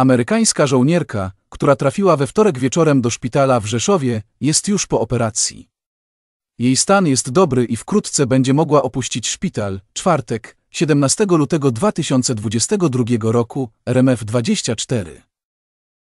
Amerykańska żołnierka, która trafiła we wtorek wieczorem do szpitala w Rzeszowie, jest już po operacji. Jej stan jest dobry i wkrótce będzie mogła opuścić szpital. Czwartek, 17 lutego 2022 roku, RMF 24.